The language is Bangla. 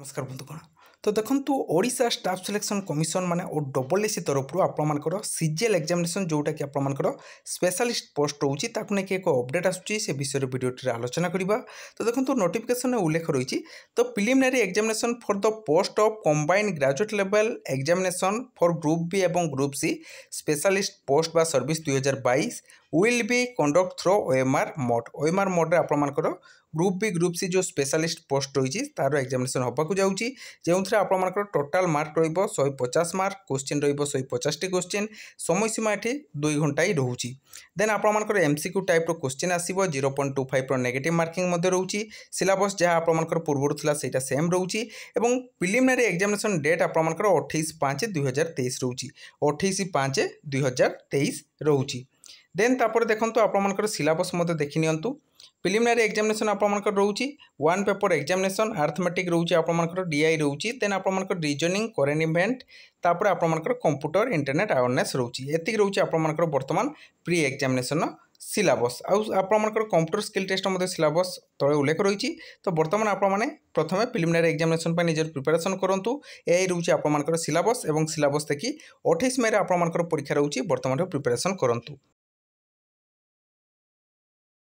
నమస్కారం ముందుకోడా ତ ଦେଖନ୍ତୁ ଓଡ଼ିଶା ଷ୍ଟାଫ୍ ସିଲେକ୍ସନ୍ କମିଶନ୍ ମାନେ ଓ ଡବଲ୍ ଏସି ତରଫରୁ ଆପଣମାନଙ୍କର ସିଜିଏଲ୍ ଏକ୍ଜାମିନେସନ୍ ଯେଉଁଟାକି ଆପଣମାନଙ୍କର ସ୍ପେଶାଲିଷ୍ଟ ପୋଷ୍ଟ ରହୁଛି ତାକୁ ନେଇକି ଏକ ଅପଡ଼େଟ୍ ଆସୁଛି ସେ ବିଷୟରେ ଭିଡ଼ିଓଟିରେ ଆଲୋଚନା କରିବା ତ ଦେଖନ୍ତୁ ନୋଟିଫିକେସନ୍ରେ ଉଲ୍ଲେଖ ରହିଛି ତ preliminary examination for the post of combine graduate level examination for group B ଏବଂ ଗ୍ରୁପ୍ ସି ସ୍ପେଶାଲିଷ୍ଟ ପୋଷ୍ଟ ବା ସର୍ଭିସ୍ ଦୁଇହଜାର ବାଇଶ will be conduct through OMR mode OMR ମୋଡ୍ରେ ଆପଣମାନଙ୍କର ଗ୍ରୁପ୍ ବି ଗ୍ରୁପ୍ ସି ଯେଉଁ ସ୍ପେଶାଲିଷ୍ଟ ପୋଷ୍ଟ ରହିଛି ତା'ର ଏକ୍ଜାମିନେସନ୍ ହେବାକୁ ଯାଉଛି ଯେଉଁ ଯେଉଁଥିରେ ଆପଣମାନଙ୍କର ଟୋଟାଲ୍ ମାର୍କ ରହିବ ଶହେ ପଚାଶ ମାର୍କ କୋଶ୍ଚିନ୍ ରହିବ ଶହେ ପଚାଶଟି କୋଶ୍ଚିନ୍ ସମୟସୀମା ଏଠି ଦୁଇ ଘଣ୍ଟା ହିଁ ରହୁଛି ଦେନ୍ ଆପଣମାନଙ୍କର ଏମ୍ ସି କ୍ୟୁ ଟାଇପ୍ର କୋଶ୍ଚିନ୍ ଆସିବ ଜିରୋ ପଏଣ୍ଟ ଟୁ ଫାଇଭ୍ର ନେଗେଟିଭ୍ ମାର୍କିଂ ମଧ୍ୟ ରହୁଛି ସିଲାବସ୍ ଯାହା ଆପଣମାନଙ୍କର ପୂର୍ବରୁ ଥିଲା ସେଇଟା ସେମ୍ ରହୁଛି ଏବଂ ପ୍ରିଲିମିନାରୀ ଏକ୍ଜାମିନେସନ୍ ଡେଟ୍ ଆପଣମାନଙ୍କର ଅଠେଇଶ ପାଞ୍ଚ ଦୁଇହଜାର ତେଇଶ ରହୁଛି ଅଠେଇଶ ପାଞ୍ଚ ଦୁଇହଜାର ତେଇଶ ରହୁଛି দেন তারপরে দেখুন আপনার সিলাবস মধ্যে দেখি নিয়ন্তু প্রিলিমিনারি এক্সামিনেসন আপনার রয়েছে ওয়ান পেপর এক্সামিনেসন আর্থমেটিক রয়েছে আপনার ডিআই রয়েছে দেন আপনার রিজনিং করেন্ট ইভেন্ট তারপরে আপনার কম্পুটর ইন্টারনেট আওয়ারনেস রয়েছে এতিক রয়েছে আপনার বর্তমান প্রি এক্সামিনেসন সিলাবস আপনার কম্পুটর স্কিল টেস্ট মধ্যে সিলাবস তলে উল্লেখ রয়েছে তো বর্তমান আপনার প্রথমে প্রিলিমিনারি এক্সামিনেসন নিজের প্রিপারেসন করতু এই রয়েছে আপনার সিলাবস এবং সিলাবস দেখি অঠেইশ মে আপনার পরীক্ষা রয়েছে বর্তমানে প্রিপারেসন করতু